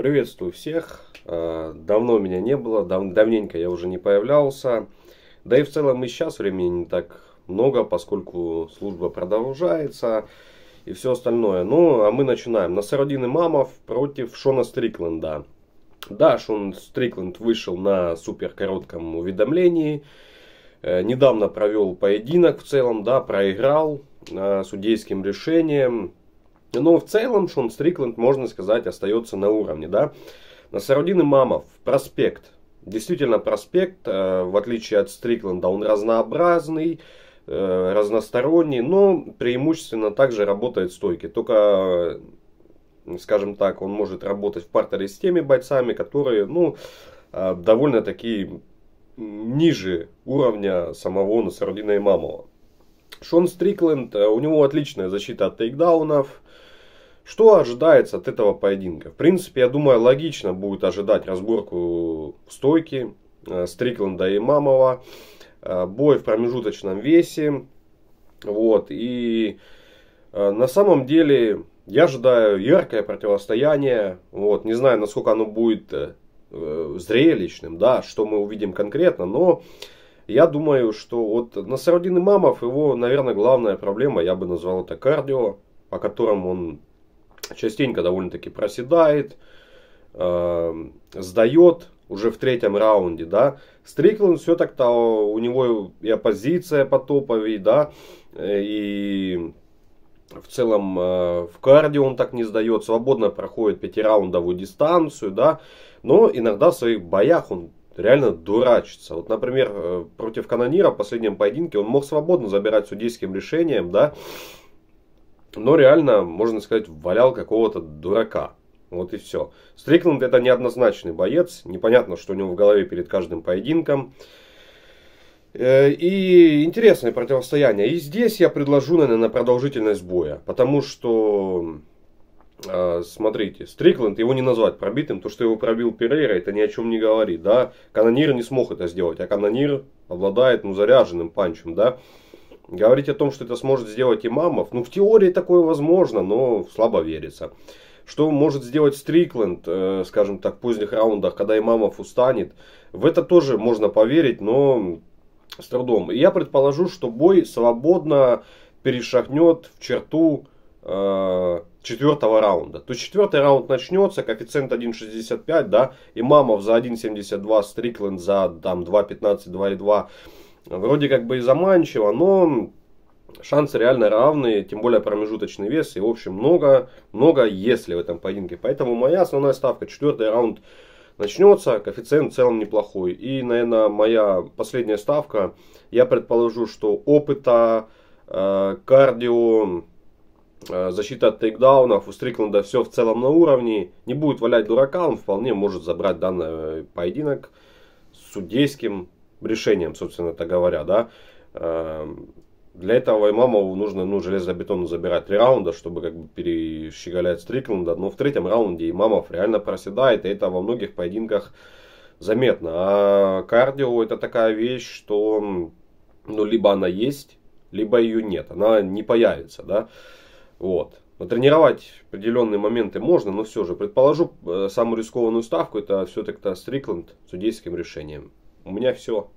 Приветствую всех. А, давно меня не было, дав давненько я уже не появлялся. Да и в целом и сейчас времени не так много, поскольку служба продолжается и все остальное. Ну, а мы начинаем. Насародин Имамов против Шона Стрикленда. Да, Шон Стрикленд вышел на супер коротком уведомлении. Э, недавно провел поединок в целом, да, проиграл а, судейским решением. Но в целом Шон Стрикленд, можно сказать, остается на уровне. Да? На Насарудин Имамов, проспект. Действительно, проспект, э, в отличие от Стрикленда, он разнообразный, э, разносторонний, но преимущественно также работает стойки. Только, э, скажем так, он может работать в партере с теми бойцами, которые, ну, довольно-таки ниже уровня самого Насарудина Имамова. Шон Стрикленд, у него отличная защита от тейкдаунов, что ожидается от этого поединка? В принципе, я думаю, логично будет ожидать разборку стойки э, Стрикленда и Мамова, э, бой в промежуточном весе. Вот, и э, на самом деле я ожидаю яркое противостояние. Вот, не знаю, насколько оно будет зрелищным, да, что мы увидим конкретно, но я думаю, что вот Насарудин Мамов его, наверное, главная проблема, я бы назвал это кардио, о котором он а частенько довольно-таки проседает, э, сдает уже в третьем раунде, да. Стрикленд все так-то, у него и оппозиция по топовой, да, и в целом э, в кардио он так не сдает, свободно проходит пятираундовую дистанцию, да, но иногда в своих боях он реально дурачится. Вот, например, э, против Канонира в последнем поединке он мог свободно забирать судейским решением, да, но реально, можно сказать, валял какого-то дурака. Вот и все. Стрикленд это неоднозначный боец. Непонятно, что у него в голове перед каждым поединком. Э, и интересное противостояние. И здесь я предложу, наверное, продолжительность боя. Потому что, э, смотрите, Стрикленд, его не назвать пробитым. То, что его пробил Перейра, это ни о чем не говорит. Да? Канонир не смог это сделать. А Канонир обладает ну, заряженным панчем. Да? Говорить о том, что это сможет сделать Имамов, ну в теории такое возможно, но слабо верится. Что может сделать Стрикленд, э, скажем так, в поздних раундах, когда Имамов устанет, в это тоже можно поверить, но с трудом. И я предположу, что бой свободно перешагнет в черту э, четвертого раунда. То есть четвертый раунд начнется, коэффициент 1.65, да, Имамов за 1.72, Стрикленд за там 2.15, 2.2 вроде как бы и заманчиво, но шансы реально равны, тем более промежуточный вес, и в общем много, много если в этом поединке. Поэтому моя основная ставка, четвертый раунд начнется, коэффициент в целом неплохой. И, наверное, моя последняя ставка, я предположу, что опыта, э, кардио, э, защита от тейкдаунов, у Стрикленда все в целом на уровне, не будет валять дурака, он вполне может забрать данный э, поединок судейским решением, собственно это говоря, да. Эм, для этого Имамову нужно ну, железобетонно забирать три раунда, чтобы как бы перещеголять Стрикленда. Но в третьем раунде Имамов реально проседает, и это во многих поединках заметно. А кардио это такая вещь, что ну, либо она есть, либо ее нет. Она не появится, да. Вот. Но тренировать определенные моменты можно, но все же, предположу, э, самую рискованную ставку это все-таки Стрикленд судейским решением у меня все.